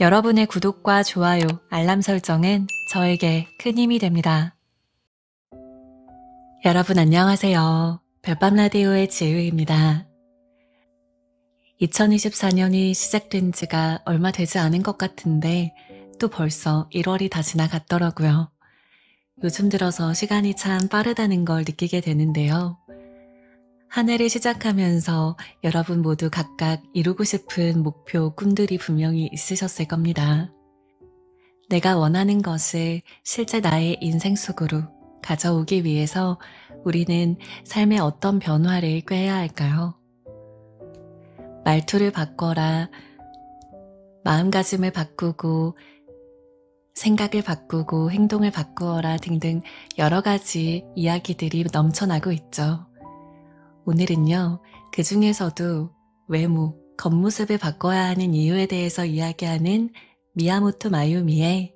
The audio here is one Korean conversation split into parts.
여러분의 구독과 좋아요, 알람 설정은 저에게 큰 힘이 됩니다. 여러분 안녕하세요. 별밤 라디오의 지유입니다. 2024년이 시작된 지가 얼마 되지 않은 것 같은데 또 벌써 1월이 다 지나갔더라고요. 요즘 들어서 시간이 참 빠르다는 걸 느끼게 되는데요. 한 해를 시작하면서 여러분 모두 각각 이루고 싶은 목표, 꿈들이 분명히 있으셨을 겁니다. 내가 원하는 것을 실제 나의 인생 속으로 가져오기 위해서 우리는 삶의 어떤 변화를 꾀해야 할까요? 말투를 바꿔라, 마음가짐을 바꾸고, 생각을 바꾸고, 행동을 바꾸어라 등등 여러 가지 이야기들이 넘쳐나고 있죠. 오늘은요, 그 중에서도 외모, 겉모습을 바꿔야 하는 이유에 대해서 이야기하는 미야모토 마유미의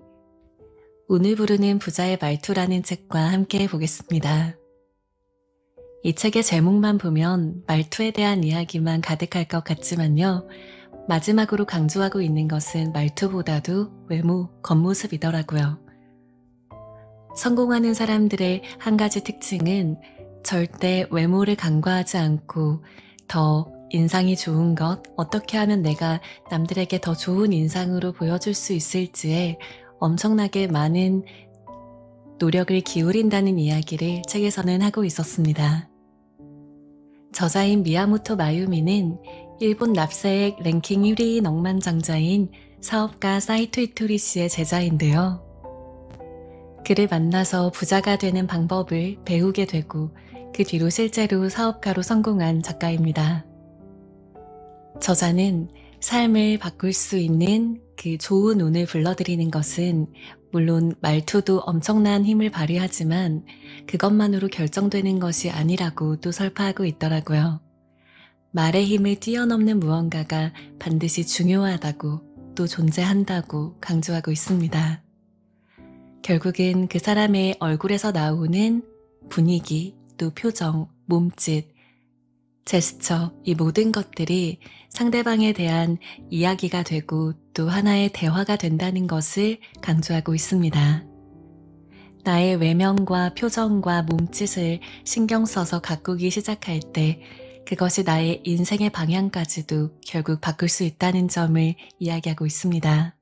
오늘 부르는 부자의 말투라는 책과 함께 해보겠습니다. 이 책의 제목만 보면 말투에 대한 이야기만 가득할 것 같지만요. 마지막으로 강조하고 있는 것은 말투보다도 외모, 겉모습이더라고요. 성공하는 사람들의 한 가지 특징은 절대 외모를 간과하지 않고 더 인상이 좋은 것, 어떻게 하면 내가 남들에게 더 좋은 인상으로 보여줄 수 있을지에 엄청나게 많은 노력을 기울인다는 이야기를 책에서는 하고 있었습니다. 저자인 미야모토 마유미는 일본 납세액 랭킹 1위인 억만장자인 사업가 사이토 이토리 씨의 제자인데요. 그를 만나서 부자가 되는 방법을 배우게 되고 그 뒤로 실제로 사업가로 성공한 작가입니다. 저자는 삶을 바꿀 수 있는 그 좋은 운을 불러들이는 것은 물론 말투도 엄청난 힘을 발휘하지만 그것만으로 결정되는 것이 아니라고 또 설파하고 있더라고요. 말의 힘을 뛰어넘는 무언가가 반드시 중요하다고 또 존재한다고 강조하고 있습니다. 결국엔그 사람의 얼굴에서 나오는 분위기, 또 표정, 몸짓, 제스처, 이 모든 것들이 상대방에 대한 이야기가 되고 또 하나의 대화가 된다는 것을 강조하고 있습니다. 나의 외면과 표정과 몸짓을 신경 써서 가꾸기 시작할 때 그것이 나의 인생의 방향까지도 결국 바꿀 수 있다는 점을 이야기하고 있습니다.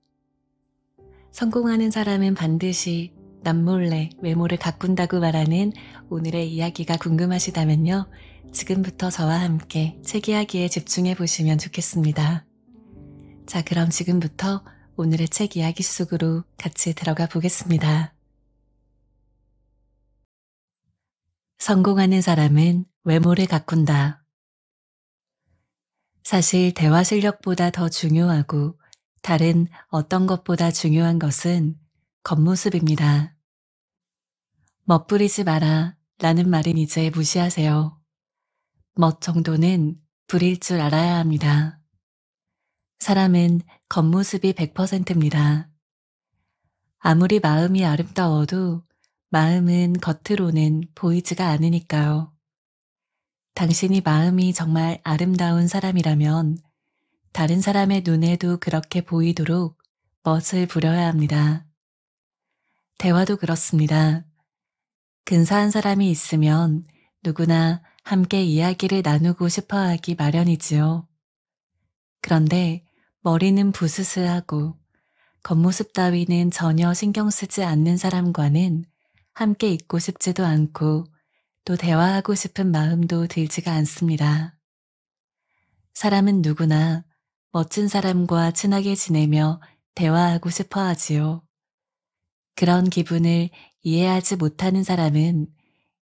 성공하는 사람은 반드시 남몰래 외모를 가꾼다고 말하는 오늘의 이야기가 궁금하시다면요. 지금부터 저와 함께 책 이야기에 집중해 보시면 좋겠습니다. 자, 그럼 지금부터 오늘의 책 이야기 속으로 같이 들어가 보겠습니다. 성공하는 사람은 외모를 가꾼다. 사실 대화 실력보다 더 중요하고 다른 어떤 것보다 중요한 것은 겉모습입니다. 멋부리지 마라 라는 말은 이제 무시하세요. 멋 정도는 부릴 줄 알아야 합니다. 사람은 겉모습이 100%입니다. 아무리 마음이 아름다워도 마음은 겉으로는 보이지가 않으니까요. 당신이 마음이 정말 아름다운 사람이라면 다른 사람의 눈에도 그렇게 보이도록 멋을 부려야 합니다. 대화도 그렇습니다. 근사한 사람이 있으면 누구나 함께 이야기를 나누고 싶어 하기 마련이지요. 그런데 머리는 부스스하고 겉모습 따위는 전혀 신경 쓰지 않는 사람과는 함께 있고 싶지도 않고 또 대화하고 싶은 마음도 들지가 않습니다. 사람은 누구나 멋진 사람과 친하게 지내며 대화하고 싶어 하지요. 그런 기분을 이해하지 못하는 사람은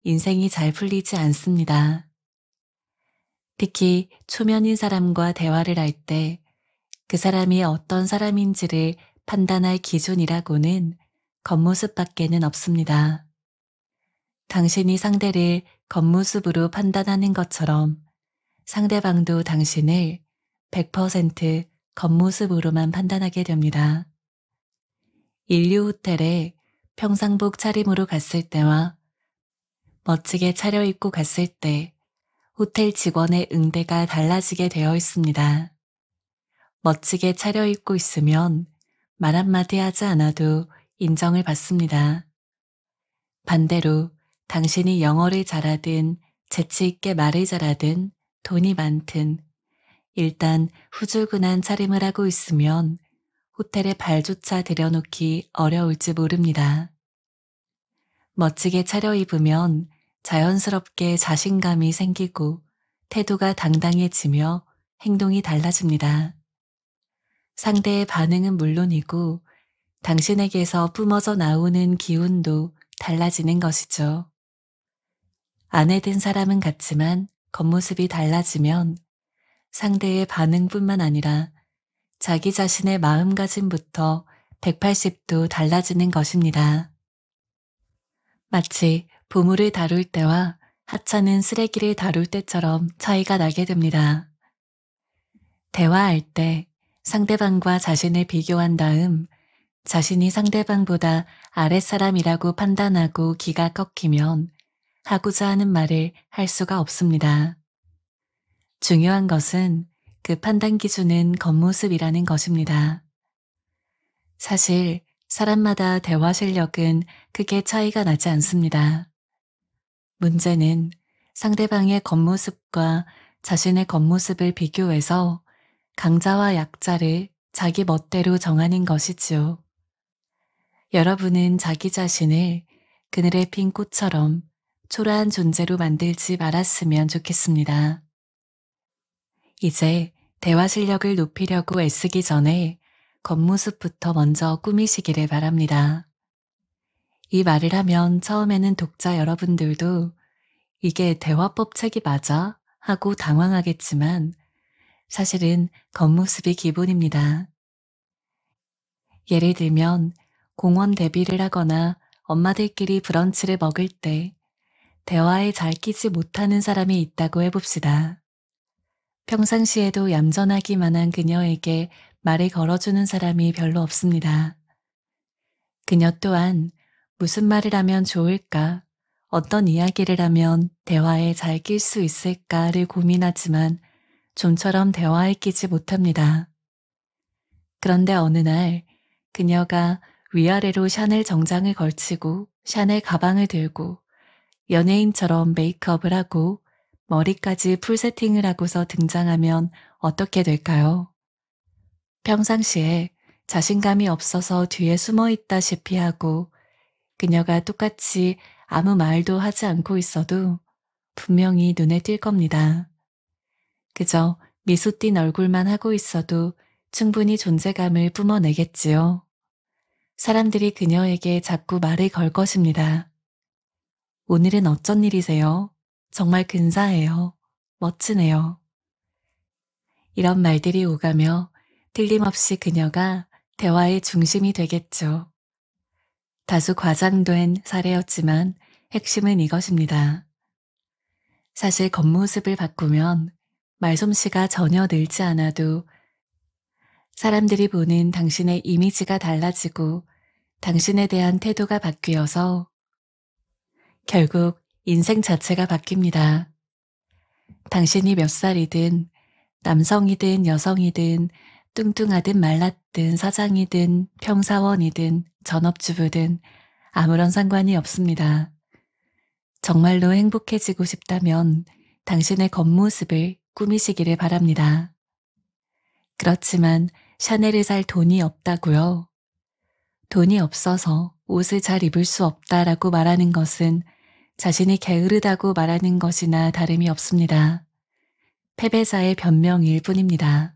인생이 잘 풀리지 않습니다. 특히 초면인 사람과 대화를 할 때 그 사람이 어떤 사람인지를 판단할 기준이라고는 겉모습 밖에는 없습니다. 당신이 상대를 겉모습으로 판단하는 것처럼 상대방도 당신을 100% 겉모습으로만 판단하게 됩니다. 인류 호텔에 평상복 차림으로 갔을 때와 멋지게 차려입고 갔을 때 호텔 직원의 응대가 달라지게 되어 있습니다. 멋지게 차려입고 있으면 말 한마디 하지 않아도 인정을 받습니다. 반대로 당신이 영어를 잘하든 재치있게 말을 잘하든 돈이 많든 일단 후줄근한 차림을 하고 있으면 호텔에 발조차 들여놓기 어려울지 모릅니다. 멋지게 차려입으면 자연스럽게 자신감이 생기고 태도가 당당해지며 행동이 달라집니다. 상대의 반응은 물론이고 당신에게서 뿜어져 나오는 기운도 달라지는 것이죠. 아내 된 사람은 같지만 겉모습이 달라지면 상대의 반응뿐만 아니라 자기 자신의 마음가짐부터 180도 달라지는 것입니다. 마치 보물을 다룰 때와 하찮은 쓰레기를 다룰 때처럼 차이가 나게 됩니다. 대화할 때 상대방과 자신을 비교한 다음 자신이 상대방보다 아랫사람이라고 판단하고 기가 꺾이면 하고자 하는 말을 할 수가 없습니다. 중요한 것은 그 판단 기준은 겉모습이라는 것입니다. 사실 사람마다 대화 실력은 크게 차이가 나지 않습니다. 문제는 상대방의 겉모습과 자신의 겉모습을 비교해서 강자와 약자를 자기 멋대로 정하는 것이지요. 여러분은 자기 자신을 그늘의핀 꽃처럼 초라한 존재로 만들지 말았으면 좋겠습니다. 이제 대화 실력을 높이려고 애쓰기 전에 겉모습부터 먼저 꾸미시기를 바랍니다. 이 말을 하면 처음에는 독자 여러분들도 이게 대화법 책이 맞아? 하고 당황하겠지만 사실은 겉모습이 기본입니다. 예를 들면 공원 데뷔를 하거나 엄마들끼리 브런치를 먹을 때 대화에 잘 끼지 못하는 사람이 있다고 해봅시다. 평상시에도 얌전하기만 한 그녀에게 말을 걸어주는 사람이 별로 없습니다. 그녀 또한 무슨 말을 하면 좋을까, 어떤 이야기를 하면 대화에 잘 낄 수 있을까를 고민하지만 좀처럼 대화에 끼지 못합니다. 그런데 어느 날 그녀가 위아래로 샤넬 정장을 걸치고 샤넬 가방을 들고 연예인처럼 메이크업을 하고 머리까지 풀 세팅을 하고서 등장하면 어떻게 될까요? 평상시에 자신감이 없어서 뒤에 숨어 있다시피 하고 그녀가 똑같이 아무 말도 하지 않고 있어도 분명히 눈에 띌 겁니다. 그저 미소 띤 얼굴만 하고 있어도 충분히 존재감을 뿜어내겠지요. 사람들이 그녀에게 자꾸 말을 걸 것입니다. 오늘은 어쩐 일이세요? 정말 근사해요. 멋지네요. 이런 말들이 오가며 틀림없이 그녀가 대화의 중심이 되겠죠. 다소 과장된 사례였지만 핵심은 이것입니다. 사실 겉모습을 바꾸면 말솜씨가 전혀 늘지 않아도 사람들이 보는 당신의 이미지가 달라지고 당신에 대한 태도가 바뀌어서 결국 인생 자체가 바뀝니다. 당신이 몇 살이든 남성이든 여성이든 뚱뚱하든 말랐든 사장이든 평사원이든 전업주부든 아무런 상관이 없습니다. 정말로 행복해지고 싶다면 당신의 겉모습을 꾸미시기를 바랍니다. 그렇지만 샤넬을 살 돈이 없다고요. 돈이 없어서 옷을 잘 입을 수 없다라고 말하는 것은 자신이 게으르다고 말하는 것이나 다름이 없습니다. 패배자의 변명일 뿐입니다.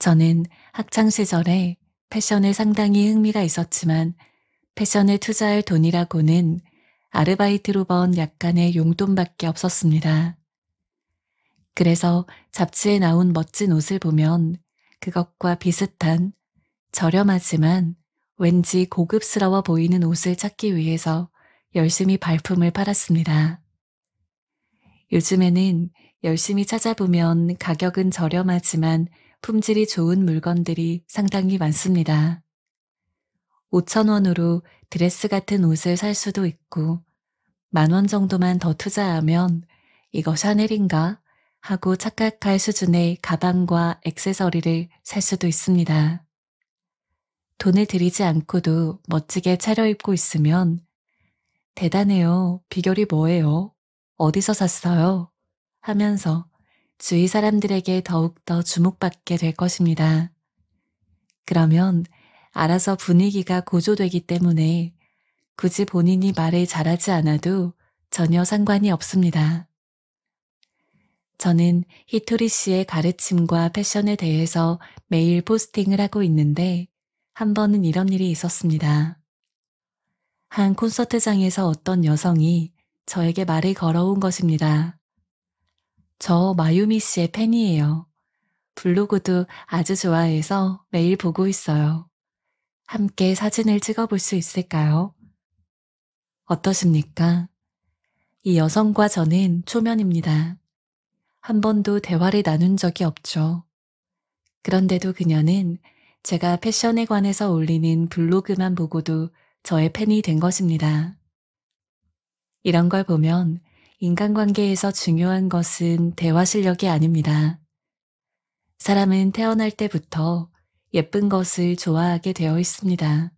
저는 학창시절에 패션에 상당히 흥미가 있었지만 패션에 투자할 돈이라고는 아르바이트로 번 약간의 용돈밖에 없었습니다. 그래서 잡지에 나온 멋진 옷을 보면 그것과 비슷한 저렴하지만 왠지 고급스러워 보이는 옷을 찾기 위해서 열심히 발품을 팔았습니다. 요즘에는 열심히 찾아보면 가격은 저렴하지만 품질이 좋은 물건들이 상당히 많습니다. 5천원으로 드레스 같은 옷을 살 수도 있고 만원 정도만 더 투자하면 이거 샤넬인가 하고 착각할 수준의 가방과 액세서리를 살 수도 있습니다. 돈을 들이지 않고도 멋지게 차려입고 있으면 대단해요. 비결이 뭐예요? 어디서 샀어요? 하면서 주위 사람들에게 더욱더 주목받게 될 것입니다. 그러면 알아서 분위기가 고조되기 때문에 굳이 본인이 말을 잘하지 않아도 전혀 상관이 없습니다. 저는 히토리 씨의 가르침과 패션에 대해서 매일 포스팅을 하고 있는데 한 번은 이런 일이 있었습니다. 한 콘서트장에서 어떤 여성이 저에게 말을 걸어온 것입니다. 저 마유미 씨의 팬이에요. 블로그도 아주 좋아해서 매일 보고 있어요. 함께 사진을 찍어볼 수 있을까요? 어떠십니까? 이 여성과 저는 초면입니다. 한 번도 대화를 나눈 적이 없죠. 그런데도 그녀는 제가 패션에 관해서 올리는 블로그만 보고도 저의 팬이 된 것입니다. 이런 걸 보면 인간관계에서 중요한 것은 대화 실력이 아닙니다. 사람은 태어날 때부터 예쁜 것을 좋아하게 되어 있습니다.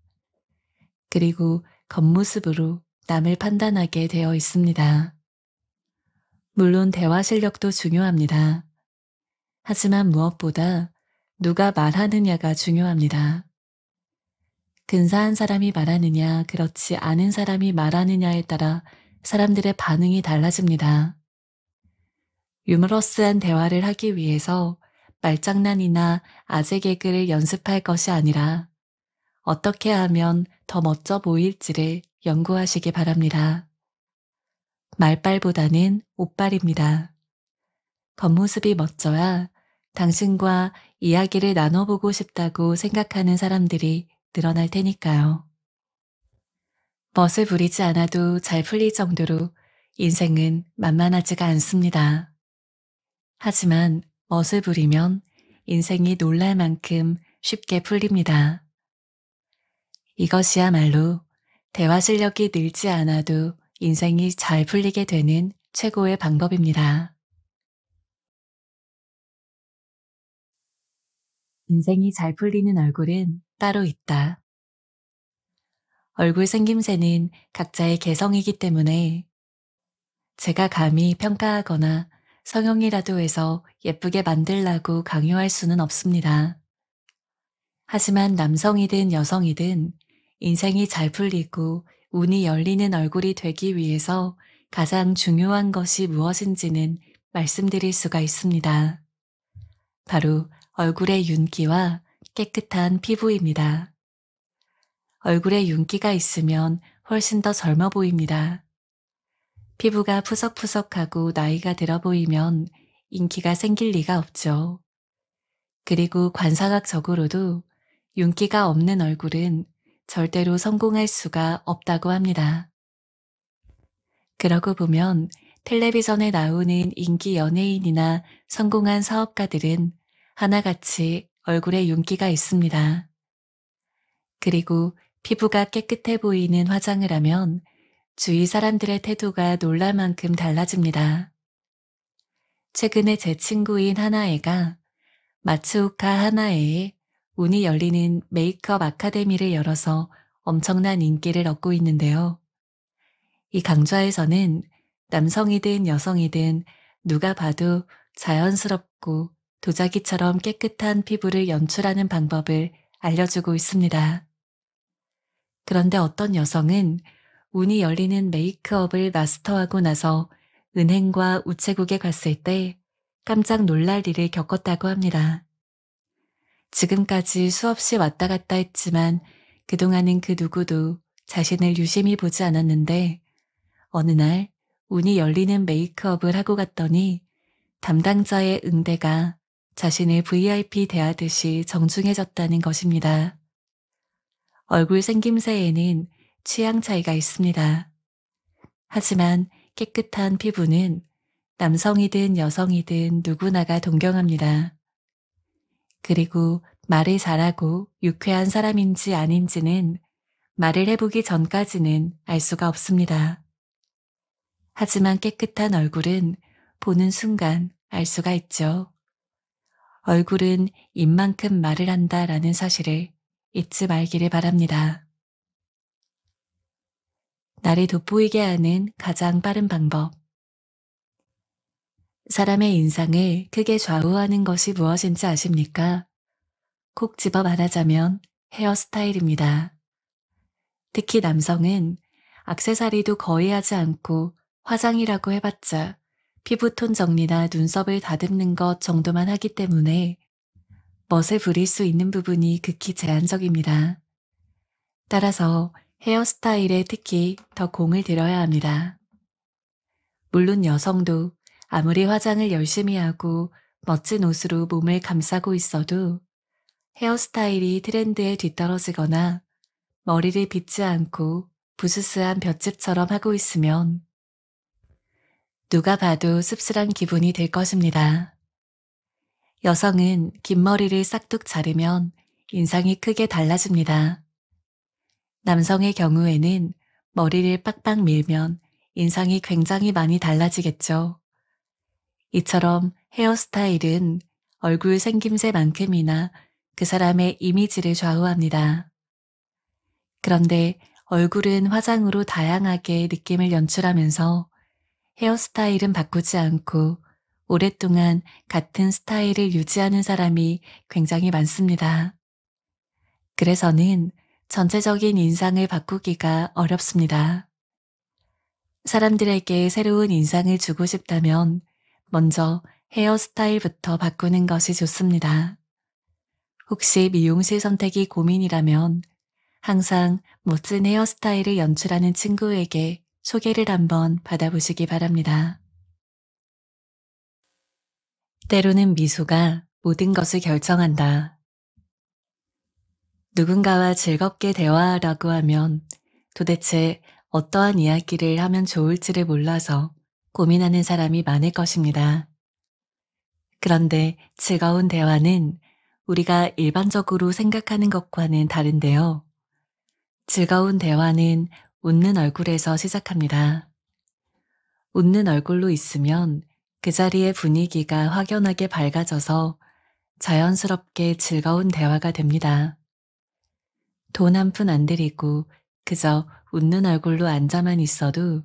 그리고 겉모습으로 남을 판단하게 되어 있습니다. 물론 대화 실력도 중요합니다. 하지만 무엇보다 누가 말하느냐가 중요합니다. 근사한 사람이 말하느냐, 그렇지 않은 사람이 말하느냐에 따라 사람들의 반응이 달라집니다. 유머러스한 대화를 하기 위해서 말장난이나 아재 개그를 연습할 것이 아니라 어떻게 하면 더 멋져 보일지를 연구하시기 바랍니다. 말빨보다는 옷빨입니다. 겉모습이 멋져야 당신과 이야기를 나눠보고 싶다고 생각하는 사람들이 늘어날 테니까요. 멋을 부리지 않아도 잘 풀릴 정도로 인생은 만만하지가 않습니다. 하지만 멋을 부리면 인생이 놀랄 만큼 쉽게 풀립니다. 이것이야말로 대화 실력이 늘지 않아도 인생이 잘 풀리게 되는 최고의 방법입니다. 인생이 잘 풀리는 얼굴은 따로 있다. 얼굴 생김새는 각자의 개성이기 때문에 제가 감히 평가하거나 성형이라도 해서 예쁘게 만들라고 강요할 수는 없습니다. 하지만 남성이든 여성이든 인생이 잘 풀리고 운이 열리는 얼굴이 되기 위해서 가장 중요한 것이 무엇인지는 말씀드릴 수가 있습니다. 바로 얼굴의 윤기와 깨끗한 피부입니다. 얼굴에 윤기가 있으면 훨씬 더 젊어 보입니다. 피부가 푸석푸석하고 나이가 들어 보이면 인기가 생길 리가 없죠. 그리고 관사각적으로도 윤기가 없는 얼굴은 절대로 성공할 수가 없다고 합니다. 그러고 보면 텔레비전에 나오는 인기 연예인이나 성공한 사업가들은 하나같이 얼굴에 윤기가 있습니다. 그리고 피부가 깨끗해 보이는 화장을 하면 주위 사람들의 태도가 놀랄 만큼 달라집니다. 최근에 제 친구인 하나애가 마츠오카 하나애의 운이 열리는 메이크업 아카데미를 열어서 엄청난 인기를 얻고 있는데요. 이 강좌에서는 남성이든 여성이든 누가 봐도 자연스럽고 도자기처럼 깨끗한 피부를 연출하는 방법을 알려주고 있습니다. 그런데 어떤 여성은 운이 열리는 메이크업을 마스터하고 나서 은행과 우체국에 갔을 때 깜짝 놀랄 일을 겪었다고 합니다. 지금까지 수없이 왔다 갔다 했지만 그동안은 그 누구도 자신을 유심히 보지 않았는데 어느 날 운이 열리는 메이크업을 하고 갔더니 담당자의 응대가 자신을 VIP 대하듯이 정중해졌다는 것입니다. 얼굴 생김새에는 취향 차이가 있습니다. 하지만 깨끗한 피부는 남성이든 여성이든 누구나가 동경합니다. 그리고 말을 잘하고 유쾌한 사람인지 아닌지는 말을 해보기 전까지는 알 수가 없습니다. 하지만 깨끗한 얼굴은 보는 순간 알 수가 있죠. 얼굴은 입만큼 말을 한다라는 사실을 잊지 말기를 바랍니다. 날이 돋보이게 하는 가장 빠른 방법. 사람의 인상을 크게 좌우하는 것이 무엇인지 아십니까? 콕 집어 말하자면 헤어스타일입니다. 특히 남성은 악세사리도 거의 하지 않고 화장이라고 해봤자 피부톤 정리나 눈썹을 다듬는 것 정도만 하기 때문에 멋에 부릴 수 있는 부분이 극히 제한적입니다. 따라서 헤어스타일에 특히 더 공을 들여야 합니다. 물론 여성도 아무리 화장을 열심히 하고 멋진 옷으로 몸을 감싸고 있어도 헤어스타일이 트렌드에 뒤떨어지거나 머리를 빗지 않고 부스스한 볏짚처럼 하고 있으면 누가 봐도 씁쓸한 기분이 될 것입니다. 여성은 긴 머리를 싹둑 자르면 인상이 크게 달라집니다. 남성의 경우에는 머리를 빡빡 밀면 인상이 굉장히 많이 달라지겠죠. 이처럼 헤어스타일은 얼굴 생김새만큼이나 그 사람의 이미지를 좌우합니다. 그런데 얼굴은 화장으로 다양하게 느낌을 연출하면서 헤어스타일은 바꾸지 않고 오랫동안 같은 스타일을 유지하는 사람이 굉장히 많습니다. 그래서는 전체적인 인상을 바꾸기가 어렵습니다. 사람들에게 새로운 인상을 주고 싶다면 먼저 헤어스타일부터 바꾸는 것이 좋습니다. 혹시 미용실 선택이 고민이라면 항상 멋진 헤어스타일을 연출하는 친구에게 소개를 한번 받아보시기 바랍니다. 때로는 미소가 모든 것을 결정한다. 누군가와 즐겁게 대화하라고 하면 도대체 어떠한 이야기를 하면 좋을지를 몰라서 고민하는 사람이 많을 것입니다. 그런데 즐거운 대화는 우리가 일반적으로 생각하는 것과는 다른데요. 즐거운 대화는 웃는 얼굴에서 시작합니다. 웃는 얼굴로 있으면 그 자리의 분위기가 확연하게 밝아져서 자연스럽게 즐거운 대화가 됩니다. 돈 한 푼 안드리고 그저 웃는 얼굴로 앉아만 있어도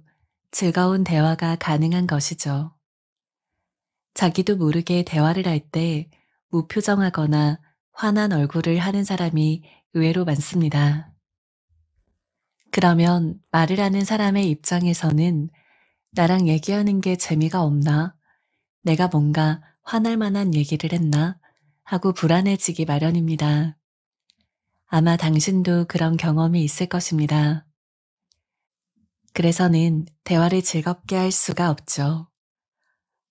즐거운 대화가 가능한 것이죠. 자기도 모르게 대화를 할 때 무표정하거나 화난 얼굴을 하는 사람이 의외로 많습니다. 그러면 말을 하는 사람의 입장에서는 나랑 얘기하는 게 재미가 없나? 내가 뭔가 화날 만한 얘기를 했나 하고 불안해지기 마련입니다. 아마 당신도 그런 경험이 있을 것입니다. 그래서는 대화를 즐겁게 할 수가 없죠.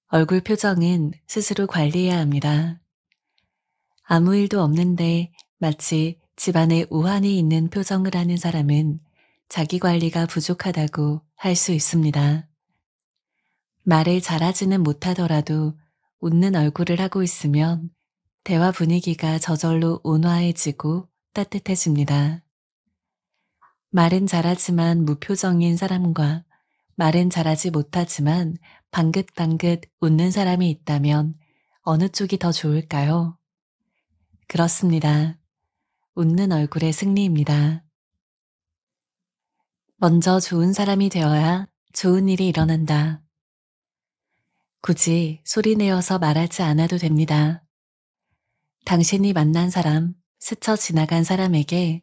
얼굴 표정은 스스로 관리해야 합니다. 아무 일도 없는데 마치 집안에 우환이 있는 표정을 하는 사람은 자기 관리가 부족하다고 할 수 있습니다. 말을 잘하지는 못하더라도 웃는 얼굴을 하고 있으면 대화 분위기가 저절로 온화해지고 따뜻해집니다. 말은 잘하지만 무표정인 사람과 말은 잘하지 못하지만 방긋방긋 웃는 사람이 있다면 어느 쪽이 더 좋을까요? 그렇습니다. 웃는 얼굴의 승리입니다. 먼저 좋은 사람이 되어야 좋은 일이 일어난다. 굳이 소리내어서 말하지 않아도 됩니다. 당신이 만난 사람, 스쳐 지나간 사람에게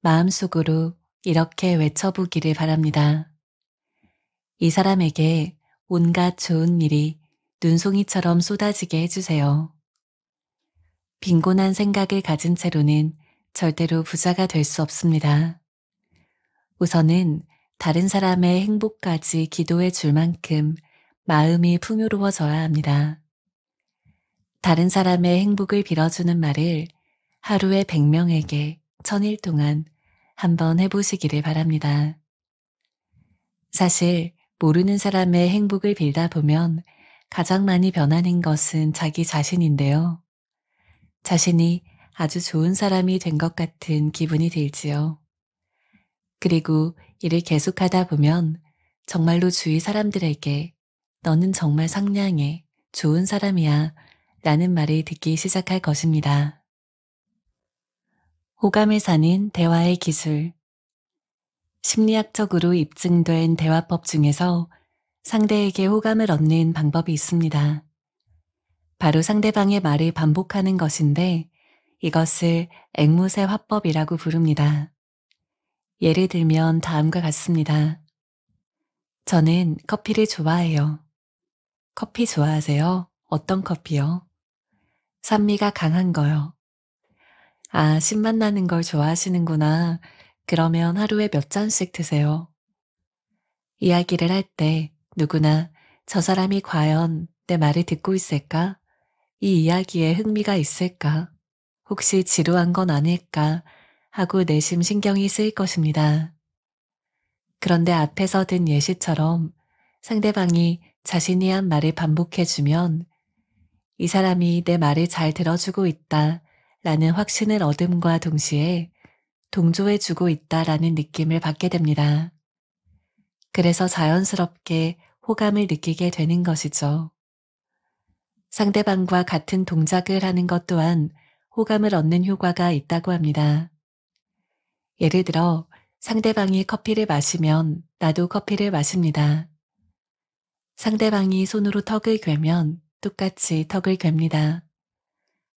마음속으로 이렇게 외쳐보기를 바랍니다. 이 사람에게 온갖 좋은 일이 눈송이처럼 쏟아지게 해주세요. 빈곤한 생각을 가진 채로는 절대로 부자가 될 수 없습니다. 우선은 다른 사람의 행복까지 기도해 줄 만큼 마음이 풍요로워져야 합니다. 다른 사람의 행복을 빌어주는 말을 하루에 100명에게 1000일 동안 한번 해보시기를 바랍니다. 사실 모르는 사람의 행복을 빌다 보면 가장 많이 변하는 것은 자기 자신인데요. 자신이 아주 좋은 사람이 된 것 같은 기분이 들지요. 그리고 이를 계속하다 보면 정말로 주위 사람들에게 너는 정말 상냥해. 좋은 사람이야. 라는 말을 듣기 시작할 것입니다. 호감을 사는 대화의 기술. 심리학적으로 입증된 대화법 중에서 상대에게 호감을 얻는 방법이 있습니다. 바로 상대방의 말을 반복하는 것인데 이것을 앵무새 화법이라고 부릅니다. 예를 들면 다음과 같습니다. 저는 커피를 좋아해요. 커피 좋아하세요? 어떤 커피요? 산미가 강한 거요. 아, 신맛 나는 걸 좋아하시는구나. 그러면 하루에 몇 잔씩 드세요. 이야기를 할 때 누구나 저 사람이 과연 내 말을 듣고 있을까? 이 이야기에 흥미가 있을까? 혹시 지루한 건 아닐까? 하고 내심 신경이 쓰일 것입니다. 그런데 앞에서 든 예시처럼 상대방이 자신이 한 말을 반복해주면 이 사람이 내 말을 잘 들어주고 있다 라는 확신을 얻음과 동시에 동조해주고 있다 라는 느낌을 받게 됩니다. 그래서 자연스럽게 호감을 느끼게 되는 것이죠. 상대방과 같은 동작을 하는 것 또한 호감을 얻는 효과가 있다고 합니다. 예를 들어 상대방이 커피를 마시면 나도 커피를 마십니다. 상대방이 손으로 턱을 괴면 똑같이 턱을 괴입니다.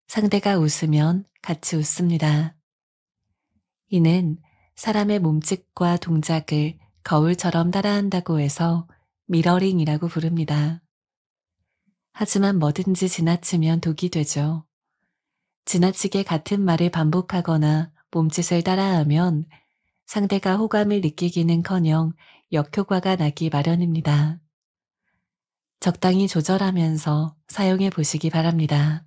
상대가 웃으면 같이 웃습니다. 이는 사람의 몸짓과 동작을 거울처럼 따라한다고 해서 미러링이라고 부릅니다. 하지만 뭐든지 지나치면 독이 되죠. 지나치게 같은 말을 반복하거나 몸짓을 따라하면 상대가 호감을 느끼기는커녕 역효과가 나기 마련입니다. 적당히 조절하면서 사용해 보시기 바랍니다.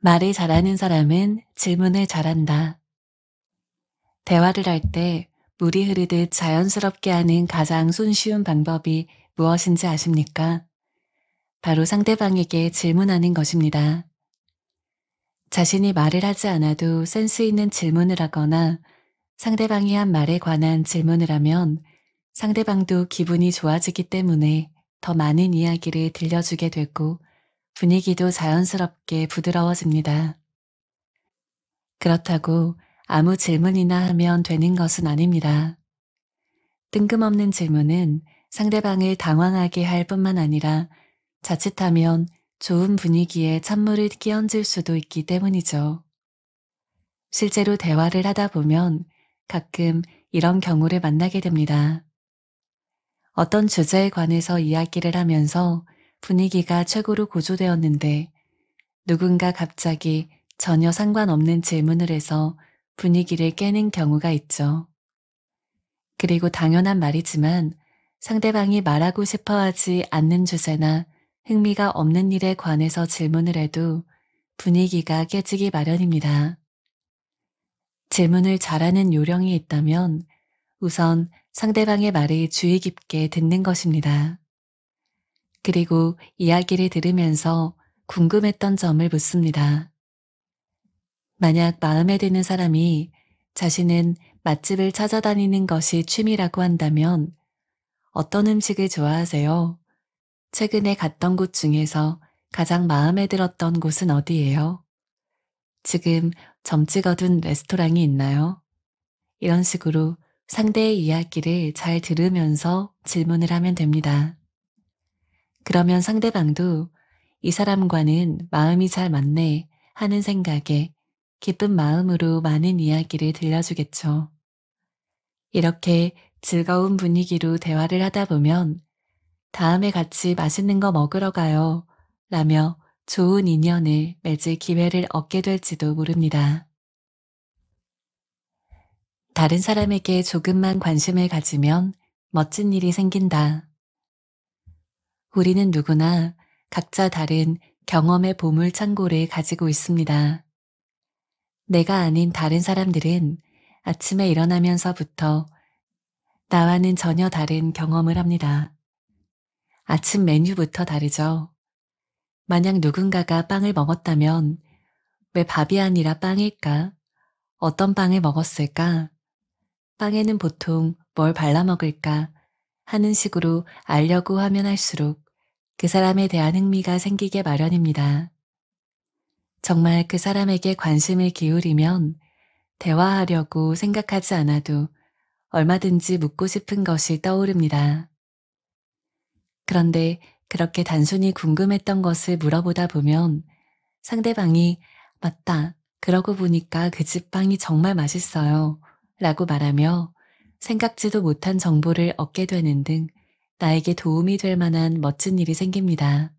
말을 잘하는 사람은 질문을 잘한다. 대화를 할 때 물이 흐르듯 자연스럽게 하는 가장 손쉬운 방법이 무엇인지 아십니까? 바로 상대방에게 질문하는 것입니다. 자신이 말을 하지 않아도 센스 있는 질문을 하거나 상대방이 한 말에 관한 질문을 하면 상대방도 기분이 좋아지기 때문에 더 많은 이야기를 들려주게 되고 분위기도 자연스럽게 부드러워집니다. 그렇다고 아무 질문이나 하면 되는 것은 아닙니다. 뜬금없는 질문은 상대방을 당황하게 할 뿐만 아니라 자칫하면 좋은 분위기에 찬물을 끼얹을 수도 있기 때문이죠. 실제로 대화를 하다 보면 가끔 이런 경우를 만나게 됩니다. 어떤 주제에 관해서 이야기를 하면서 분위기가 최고로 고조되었는데 누군가 갑자기 전혀 상관없는 질문을 해서 분위기를 깨는 경우가 있죠. 그리고 당연한 말이지만 상대방이 말하고 싶어 하지 않는 주제나 흥미가 없는 일에 관해서 질문을 해도 분위기가 깨지기 마련입니다. 질문을 잘하는 요령이 있다면 우선 상대방의 말을 주의 깊게 듣는 것입니다. 그리고 이야기를 들으면서 궁금했던 점을 묻습니다. 만약 마음에 드는 사람이 자신은 맛집을 찾아다니는 것이 취미라고 한다면 어떤 음식을 좋아하세요? 최근에 갔던 곳 중에서 가장 마음에 들었던 곳은 어디예요? 지금 점 찍어둔 레스토랑이 있나요? 이런 식으로 상대의 이야기를 잘 들으면서 질문을 하면 됩니다. 그러면 상대방도 이 사람과는 마음이 잘 맞네 하는 생각에 기쁜 마음으로 많은 이야기를 들려주겠죠. 이렇게 즐거운 분위기로 대화를 하다 보면 다음에 같이 맛있는 거 먹으러 가요 라며 좋은 인연을 맺을 기회를 얻게 될지도 모릅니다. 다른 사람에게 조금만 관심을 가지면 멋진 일이 생긴다. 우리는 누구나 각자 다른 경험의 보물 창고를 가지고 있습니다. 내가 아닌 다른 사람들은 아침에 일어나면서부터 나와는 전혀 다른 경험을 합니다. 아침 메뉴부터 다르죠. 만약 누군가가 빵을 먹었다면 왜 밥이 아니라 빵일까? 어떤 빵을 먹었을까? 빵에는 보통 뭘 발라먹을까 하는 식으로 알려고 하면 할수록 그 사람에 대한 흥미가 생기게 마련입니다. 정말 그 사람에게 관심을 기울이면 대화하려고 생각하지 않아도 얼마든지 묻고 싶은 것이 떠오릅니다. 그런데 그렇게 단순히 궁금했던 것을 물어보다 보면 상대방이 맞다, 그러고 보니까 그 집 빵이 정말 맛있어요. 라고 말하며 생각지도 못한 정보를 얻게 되는 등 나에게 도움이 될 만한 멋진 일이 생깁니다.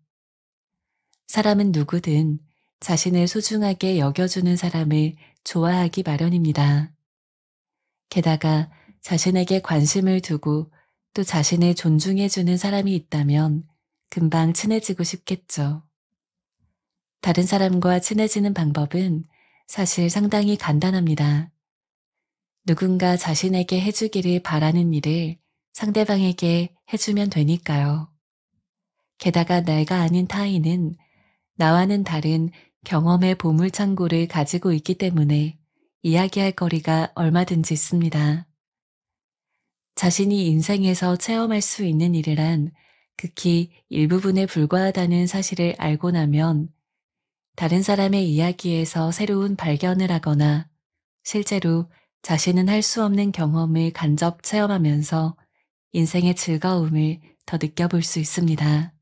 사람은 누구든 자신을 소중하게 여겨주는 사람을 좋아하기 마련입니다. 게다가 자신에게 관심을 두고 또 자신을 존중해주는 사람이 있다면 금방 친해지고 싶겠죠. 다른 사람과 친해지는 방법은 사실 상당히 간단합니다. 누군가 자신에게 해주기를 바라는 일을 상대방에게 해주면 되니까요. 게다가 내가 아닌 타인은 나와는 다른 경험의 보물창고를 가지고 있기 때문에 이야기할 거리가 얼마든지 있습니다. 자신이 인생에서 체험할 수 있는 일이란 극히 일부분에 불과하다는 사실을 알고 나면 다른 사람의 이야기에서 새로운 발견을 하거나 실제로 자신은 할 수 없는 경험을 간접 체험하면서 인생의 즐거움을 더 느껴볼 수 있습니다.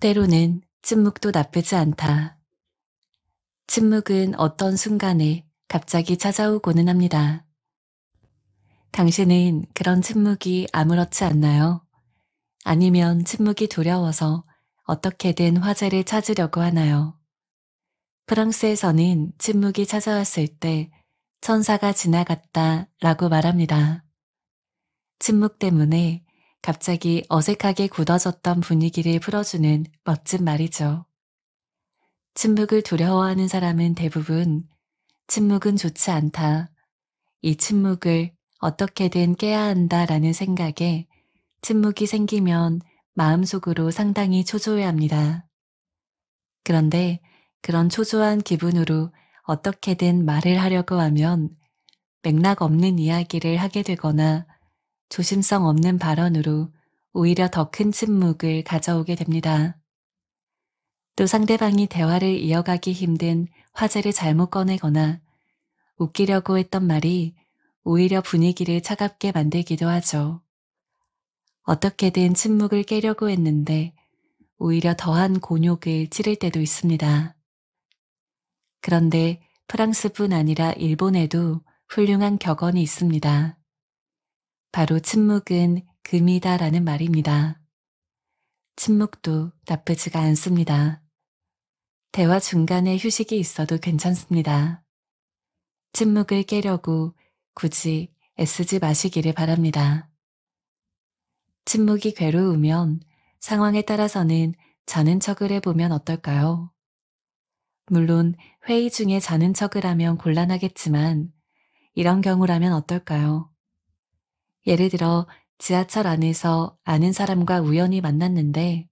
때로는 침묵도 나쁘지 않다. 침묵은 어떤 순간에 갑자기 찾아오고는 합니다. 당신은 그런 침묵이 아무렇지 않나요? 아니면 침묵이 두려워서 어떻게든 화제를 찾으려고 하나요? 프랑스에서는 침묵이 찾아왔을 때 천사가 지나갔다 라고 말합니다. 침묵 때문에 갑자기 어색하게 굳어졌던 분위기를 풀어주는 멋진 말이죠. 침묵을 두려워하는 사람은 대부분 침묵은 좋지 않다. 이 침묵을 어떻게든 깨야 한다 라는 생각에 침묵이 생기면 마음속으로 상당히 초조해 합니다. 그런데 그런 초조한 기분으로 어떻게든 말을 하려고 하면 맥락 없는 이야기를 하게 되거나 조심성 없는 발언으로 오히려 더 큰 침묵을 가져오게 됩니다. 또 상대방이 대화를 이어가기 힘든 화제를 잘못 꺼내거나 웃기려고 했던 말이 오히려 분위기를 차갑게 만들기도 하죠. 어떻게든 침묵을 깨려고 했는데 오히려 더한 곤욕을 치를 때도 있습니다. 그런데 프랑스뿐 아니라 일본에도 훌륭한 격언이 있습니다. 바로 침묵은 금이다라는 말입니다. 침묵도 나쁘지가 않습니다. 대화 중간에 휴식이 있어도 괜찮습니다. 침묵을 깨려고 굳이 애쓰지 마시기를 바랍니다. 침묵이 괴로우면 상황에 따라서는 자는 척을 해보면 어떨까요? 물론 회의 중에 자는 척을 하면 곤란하겠지만 이런 경우라면 어떨까요? 예를 들어 지하철 안에서 아는 사람과 우연히 만났는데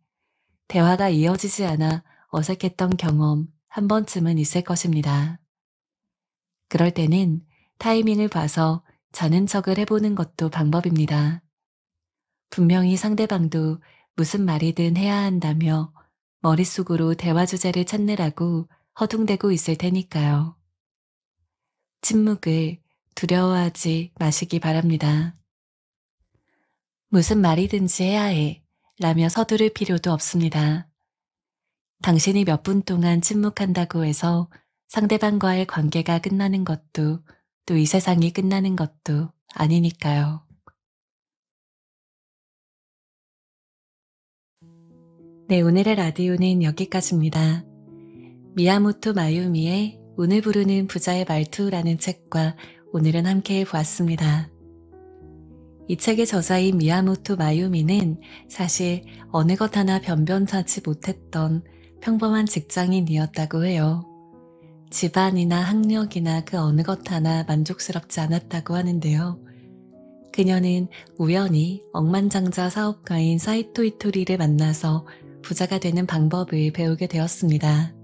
대화가 이어지지 않아 어색했던 경험 한 번쯤은 있을 것입니다. 그럴 때는 타이밍을 봐서 자는 척을 해보는 것도 방법입니다. 분명히 상대방도 무슨 말이든 해야 한다며 머릿속으로 대화 주제를 찾느라고 허둥대고 있을 테니까요. 침묵을 두려워하지 마시기 바랍니다. 무슨 말이든지 해야 해 라며 서두를 필요도 없습니다. 당신이 몇 분 동안 침묵한다고 해서 상대방과의 관계가 끝나는 것도 또 이 세상이 끝나는 것도 아니니까요. 네, 오늘의 라디오는 여기까지입니다. 미야모토 마유미의 오늘 부르는 부자의 말투라는 책과 오늘은 함께 보았습니다. 이 책의 저자인 미야모토 마유미는 사실 어느 것 하나 변변하지 못했던 평범한 직장인이었다고 해요. 집안이나 학력이나 그 어느 것 하나 만족스럽지 않았다고 하는데요. 그녀는 우연히 억만장자 사업가인 사이토 이토리를 만나서 부자가 되는 방법을 배우게 되었습니다.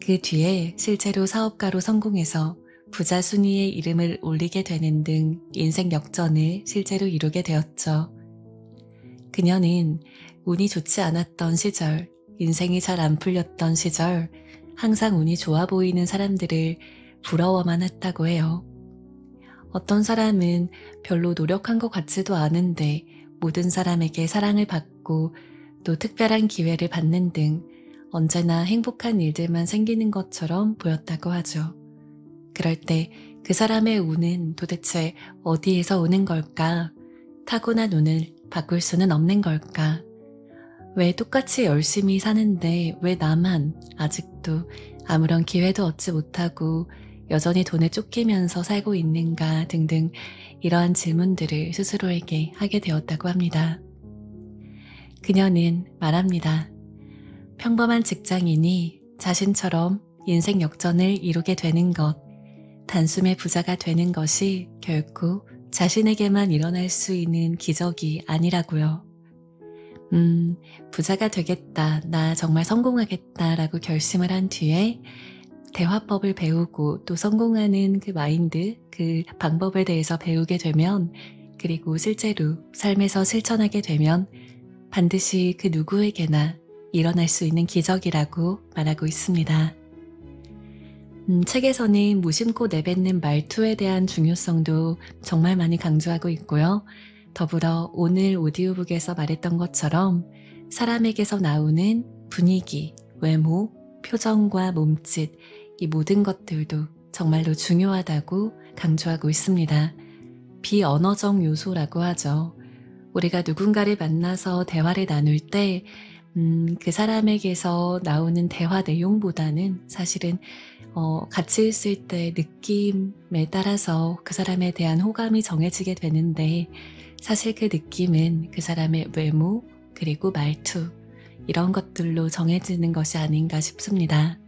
그 뒤에 실제로 사업가로 성공해서 부자 순위에 이름을 올리게 되는 등 인생 역전을 실제로 이루게 되었죠. 그녀는 운이 좋지 않았던 시절, 인생이 잘 안 풀렸던 시절, 항상 운이 좋아 보이는 사람들을 부러워만 했다고 해요. 어떤 사람은 별로 노력한 것 같지도 않은데 모든 사람에게 사랑을 받고 또 특별한 기회를 받는 등 언제나 행복한 일들만 생기는 것처럼 보였다고 하죠. 그럴 때 그 사람의 운은 도대체 어디에서 오는 걸까? 타고난 운을 바꿀 수는 없는 걸까? 왜 똑같이 열심히 사는데 왜 나만 아직도 아무런 기회도 얻지 못하고 여전히 돈에 쫓기면서 살고 있는가 등등 이러한 질문들을 스스로에게 하게 되었다고 합니다. 그녀는 말합니다. 평범한 직장인이 자신처럼 인생 역전을 이루게 되는 것, 단숨에 부자가 되는 것이 결코 자신에게만 일어날 수 있는 기적이 아니라고요. 음, 부자가 되겠다, 나 정말 성공하겠다 라고 결심을 한 뒤에 대화법을 배우고 또 성공하는 그 마인드, 그 방법에 대해서 배우게 되면 그리고 실제로 삶에서 실천하게 되면 반드시 그 누구에게나 일어날 수 있는 기적이라고 말하고 있습니다. 음, 책에서는 무심코 내뱉는 말투에 대한 중요성도 정말 많이 강조하고 있고요. 더불어 오늘 오디오북에서 말했던 것처럼 사람에게서 나오는 분위기, 외모, 표정과 몸짓, 이 모든 것들도 정말로 중요하다고 강조하고 있습니다. 비언어적 요소라고 하죠. 우리가 누군가를 만나서 대화를 나눌 때 음, 그 사람에게서 나오는 대화 내용보다는 사실은 어, 같이 있을 때 느낌에 따라서 그 사람에 대한 호감이 정해지게 되는데 사실 그 느낌은 그 사람의 외모 그리고 말투 이런 것들로 정해지는 것이 아닌가 싶습니다.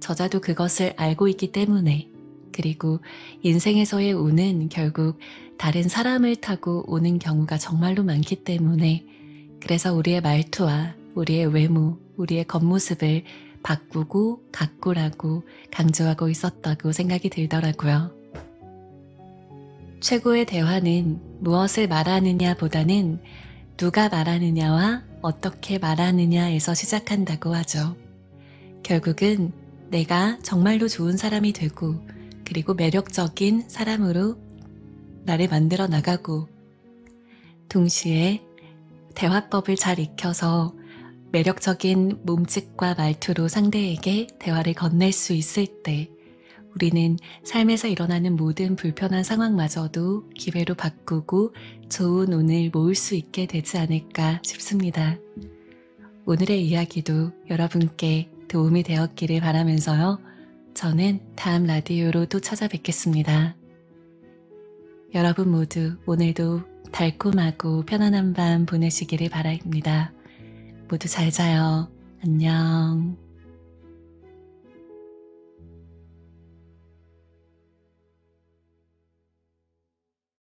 저자도 그것을 알고 있기 때문에 그리고 인생에서의 운은 결국 다른 사람을 타고 오는 경우가 정말로 많기 때문에 그래서 우리의 말투와 우리의 외모, 우리의 겉모습을 바꾸고 가꾸라고 강조하고 있었다고 생각이 들더라고요. 최고의 대화는 무엇을 말하느냐 보다는 누가 말하느냐와 어떻게 말하느냐에서 시작한다고 하죠. 결국은 내가 정말로 좋은 사람이 되고 그리고 매력적인 사람으로 나를 만들어 나가고 동시에 대화법을 잘 익혀서 매력적인 몸짓과 말투로 상대에게 대화를 건넬 수 있을 때 우리는 삶에서 일어나는 모든 불편한 상황마저도 기회로 바꾸고 좋은 운을 모을 수 있게 되지 않을까 싶습니다. 오늘의 이야기도 여러분께 도움이 되었기를 바라면서요. 저는 다음 라디오로 또 찾아뵙겠습니다. 여러분 모두 오늘도 달콤하고 편안한 밤 보내시기를 바랍니다. 모두 잘 자요. 안녕.